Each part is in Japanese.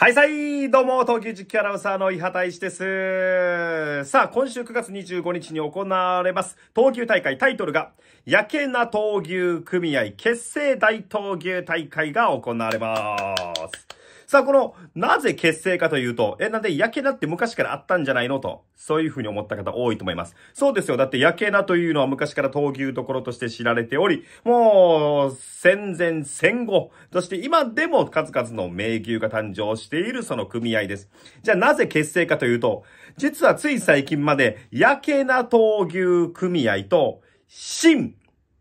はい、さい、どうも、東急実況アナウンサーの伊畑石です。さあ、今週9月25日に行われます、東急大会タイトルが、やけな闘牛組合結成大闘牛大会が行われます。さあ、この、なぜ結成かというと、え、なんで、やけなって昔からあったんじゃないのと、そういうふうに思った方多いと思います。そうですよ。だって、やけなというのは昔から闘牛ところとして知られており、もう、戦前、戦後、そして今でも数々の名牛が誕生しているその組合です。じゃあ、なぜ結成かというと、実はつい最近まで、やけな闘牛組合と、新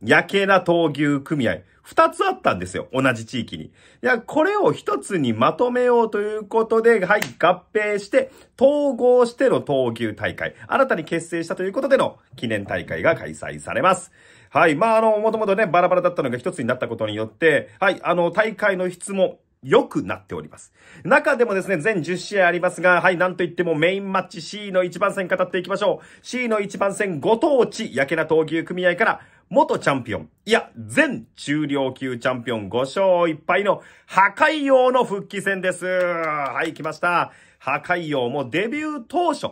やけな闘牛組合。二つあったんですよ。同じ地域に。いや、これを一つにまとめようということで、はい、合併して、統合しての闘牛大会。新たに結成したということでの記念大会が開催されます。はい。まあ、あの、もともとね、バラバラだったのが一つになったことによって、はい、あの、大会の質も良くなっております。中でもですね、全10試合ありますが、はい、なんといってもメインマッチ C の一番戦語っていきましょう。C の一番戦ご当地、やけな闘牛組合から、元チャンピオン、いや、全中量級チャンピオン5勝1敗の破壊王の復帰戦です。はい、来ました。破壊王もデビュー当初、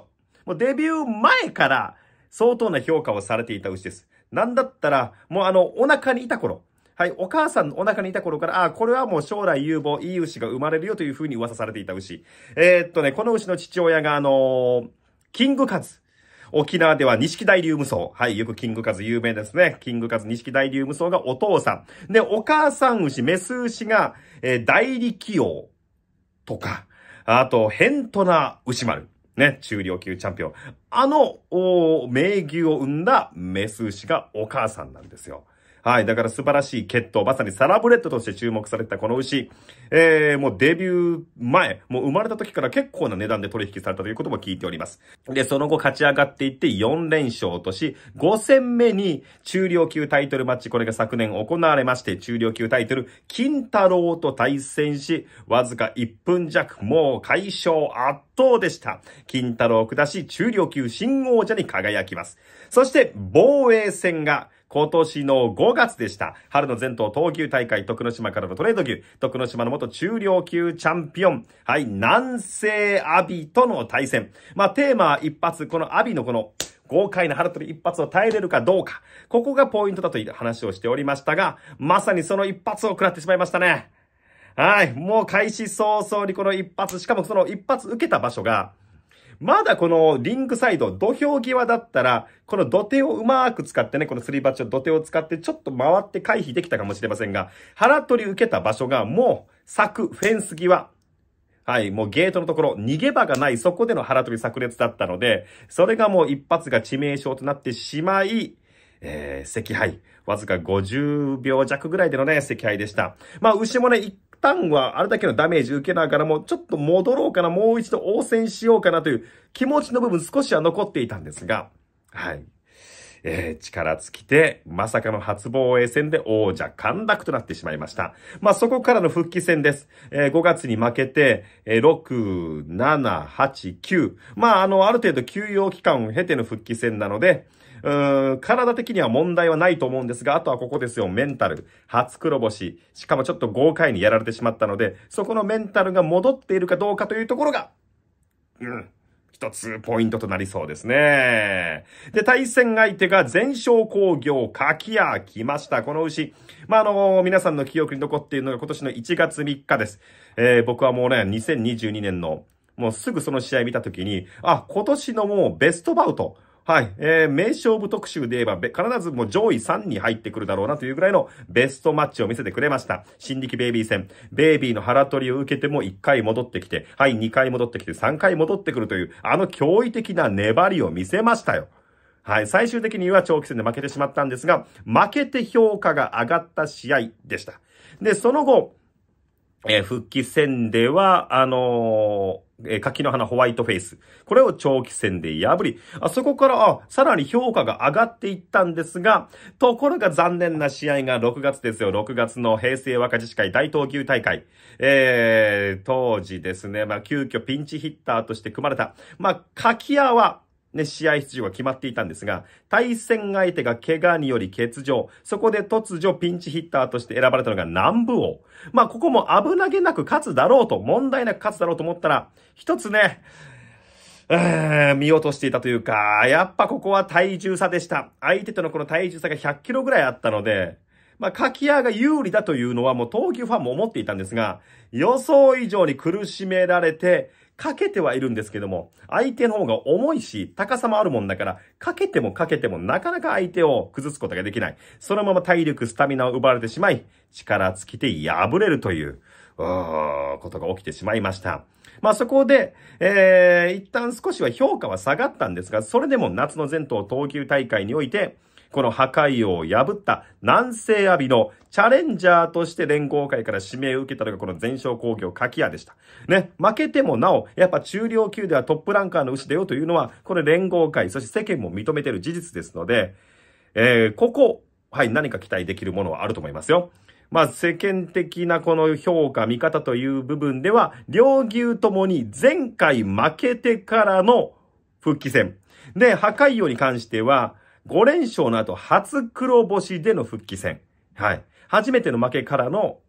もうデビュー前から相当な評価をされていた牛です。なんだったら、もうあの、お腹にいた頃、はい、お母さんのお腹にいた頃から、ああ、これはもう将来有望、いい牛が生まれるよというふうに噂されていた牛。えー、っとね、この牛の父親があのー、キングカズ。沖縄では錦大竜無双。はい、よくキングカズ有名ですね。キングカズ錦大竜無双がお父さん。で、お母さん牛、メス牛が、えー、代理用とか、あと、ヘントナ牛丸。ね、中量級チャンピオン。あの、お名牛を生んだメス牛がお母さんなんですよ。はい。だから素晴らしい血統。まさにサラブレッドとして注目されてたこの牛。えー、もうデビュー前、もう生まれた時から結構な値段で取引されたということも聞いております。で、その後勝ち上がっていって4連勝とし、5戦目に中量級タイトルマッチ、これが昨年行われまして、中量級タイトル、金太郎と対戦し、わずか1分弱、もう解消圧倒でした。金太郎を下し、中量級新王者に輝きます。そして、防衛戦が、今年の5月でした。春の全島東急大会、徳之島からのトレード牛、徳之島の元中量級チャンピオン、はい、南西アビとの対戦。まあ、テーマは一発、このアビのこの、豪快な腹取り一発を耐えれるかどうか。ここがポイントだという話をしておりましたが、まさにその一発を食らってしまいましたね。はい。もう開始早々にこの一発、しかもその一発受けた場所が、まだこのリングサイド、土俵際だったら、この土手をうまく使ってね、このすり鉢を土手を使ってちょっと回って回避できたかもしれませんが、腹取り受けた場所がもう、柵、フェンス際、はい、もうゲートのところ、逃げ場がない、そこでの腹取り炸裂だったので、それがもう一発が致命傷となってしまい、えー、赤敗。わずか50秒弱ぐらいでのね、赤敗でした。まあ、牛もね、一旦はあれだけのダメージ受けながらも、ちょっと戻ろうかな、もう一度応戦しようかなという気持ちの部分少しは残っていたんですが、はい。えー、力尽きて、まさかの初防衛戦で王者陥落となってしまいました。まあ、そこからの復帰戦です。えー、5月に負けて、えー、6、7、8、9。まあ、あの、ある程度休養期間を経ての復帰戦なので、うん、体的には問題はないと思うんですが、あとはここですよ、メンタル。初黒星。しかもちょっと豪快にやられてしまったので、そこのメンタルが戻っているかどうかというところが、うん。一つポイントとなりそうですね。で、対戦相手が全勝工業、かきや、来ました。この牛。まあ、あのー、皆さんの記憶に残っているのが今年の1月3日です。えー、僕はもうね、2022年の、もうすぐその試合見た時に、あ、今年のもうベストバウト。はい。えー、名勝負特集で言えば、必ずもう上位3に入ってくるだろうなというぐらいのベストマッチを見せてくれました。新力ベイビー戦。ベイビーの腹取りを受けても1回戻ってきて、はい、2回戻ってきて、3回戻ってくるという、あの驚異的な粘りを見せましたよ。はい。最終的には長期戦で負けてしまったんですが、負けて評価が上がった試合でした。で、その後、えー、復帰戦では、あのーえ柿の花ホワイトフェイス。これを長期戦で破り、あそこからあ、さらに評価が上がっていったんですが、ところが残念な試合が6月ですよ。6月の平成若自治会大東急大会。えー、当時ですね、まあ、急遽ピンチヒッターとして組まれた。まあ、柿屋は、ね、試合出場が決まっていたんですが、対戦相手が怪我により欠場。そこで突如ピンチヒッターとして選ばれたのが南部王。まあ、ここも危なげなく勝つだろうと、問題なく勝つだろうと思ったら、一つね、見落としていたというか、やっぱここは体重差でした。相手とのこの体重差が100キロぐらいあったので、まあ、き屋が有利だというのはもう東急ファンも思っていたんですが、予想以上に苦しめられて、かけてはいるんですけども、相手の方が重いし、高さもあるもんだから、かけてもかけてもなかなか相手を崩すことができない。そのまま体力、スタミナを奪われてしまい、力尽きて破れるという、ことが起きてしまいました。まあそこで、えー、一旦少しは評価は下がったんですが、それでも夏の全島投球大会において、この破壊王を破った南西阿ビのチャレンジャーとして連合会から指名を受けたのがこの全勝工業柿屋でした。ね、負けてもなお、やっぱ中量級ではトップランカーの牛だよというのは、これ連合会、そして世間も認めてる事実ですので、えー、ここ、はい、何か期待できるものはあると思いますよ。まあ、世間的なこの評価、見方という部分では、両牛ともに前回負けてからの復帰戦。で、破壊王に関しては、5連勝の後、初黒星での復帰戦。はい。初めての負けからの、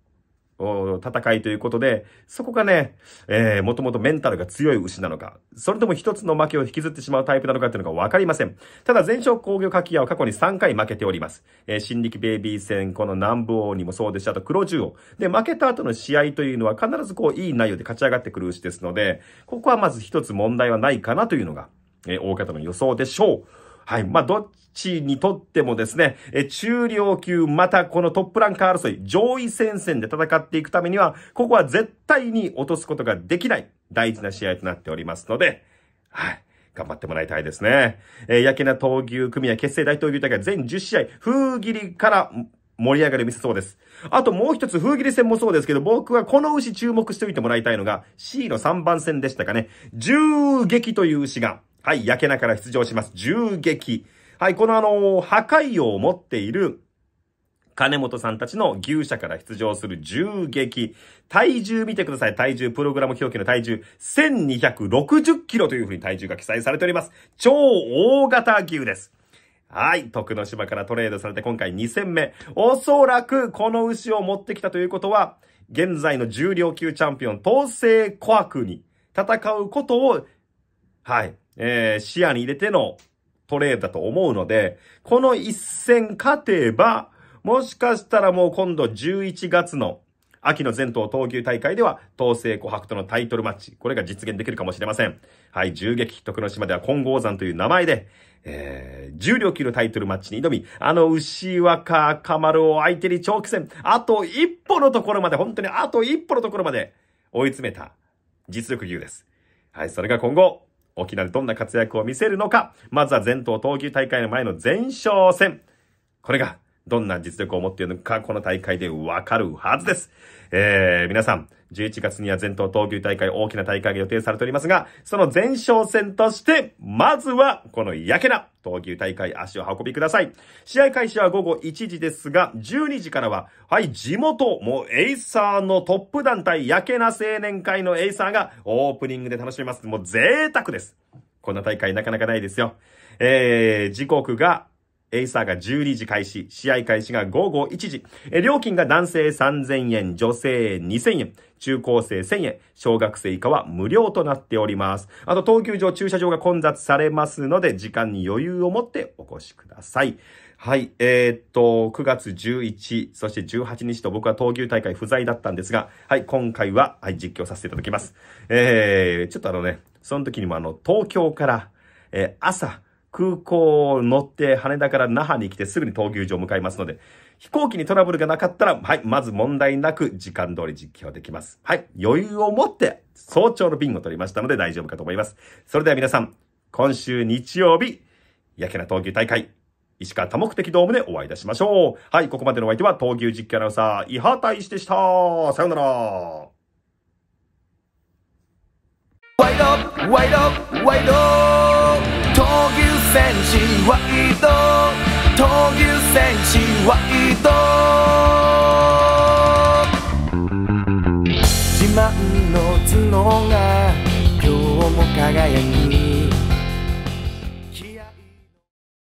戦いということで、そこがね、えー、もともとメンタルが強い牛なのか、それとも一つの負けを引きずってしまうタイプなのかっていうのがわかりません。ただ、全勝工業かき屋は過去に3回負けております。えー、新力ベイビー戦、この南部王にもそうでした、あと黒十王。で、負けた後の試合というのは必ずこう、いい内容で勝ち上がってくる牛ですので、ここはまず一つ問題はないかなというのが、えー、大方の予想でしょう。はい。まあ、どっちにとってもですね、え、中量級、またこのトップランカー争い、上位戦線で戦っていくためには、ここは絶対に落とすことができない大事な試合となっておりますので、はい。頑張ってもらいたいですね。えー、やけな闘牛組合結成大闘牛大会全10試合、風切りから盛り上がり見せそうです。あともう一つ、風切り戦もそうですけど、僕はこの牛注目しておいてもらいたいのが、C の3番戦でしたかね。銃撃という牛が、はい、焼けなから出場します。銃撃。はい、このあの、破壊王を持っている、金本さんたちの牛舎から出場する銃撃。体重見てください。体重、プログラム表記の体重、1260キロという風に体重が記載されております。超大型牛です。はい。徳之島からトレードされて今回2戦目。おそらくこの牛を持ってきたということは、現在の重量級チャンピオン、東西コアに戦うことを、はい、えー、視野に入れてのトレードだと思うので、この一戦勝てば、もしかしたらもう今度11月の秋の全島東急大会では、東西琥珀とのタイトルマッチ、これが実現できるかもしれません。はい、銃撃、徳之島では金剛山という名前で、えー、重量級のタイトルマッチに挑み、あの牛若赤丸を相手に長期戦、あと一歩のところまで、本当にあと一歩のところまで追い詰めた実力優です。はい、それが今後、沖縄でどんな活躍を見せるのか、まずは全島東急大会の前の前哨戦。これがどんな実力を持っているのか、この大会でわかるはずです。えー、皆さん、11月には全東東急大会大きな大会が予定されておりますが、その前哨戦として、まずは、このやけな東急大会足を運びください。試合開始は午後1時ですが、12時からは、はい、地元、もうエイサーのトップ団体、やけな青年会のエイサーがオープニングで楽しめます。もう贅沢です。こんな大会なかなかないですよ。えー、時刻がエイサーが12時開始、試合開始が午後1時、え料金が男性3000円、女性2000円、中高生1000円、小学生以下は無料となっております。あと、東急場、駐車場が混雑されますので、時間に余裕を持ってお越しください。はい、えー、っと、9月11、そして18日と僕は東急大会不在だったんですが、はい、今回は、はい、実況させていただきます。えー、ちょっとあのね、その時にもあの、東京から、えー、朝、空港を乗って羽田から那覇に来てすぐに闘牛場を向かいますので、飛行機にトラブルがなかったら、はい、まず問題なく時間通り実況できます。はい、余裕を持って早朝の便を取りましたので大丈夫かと思います。それでは皆さん、今週日曜日、やけな闘牛大会、石川多目的ドームでお会いいたしましょう。はい、ここまでのお相手は闘牛実況アナウンサー、伊波大使でした。さようなら。ワイドワイドワイド戦士闘牛戦士ワイド自慢の角が今日も輝く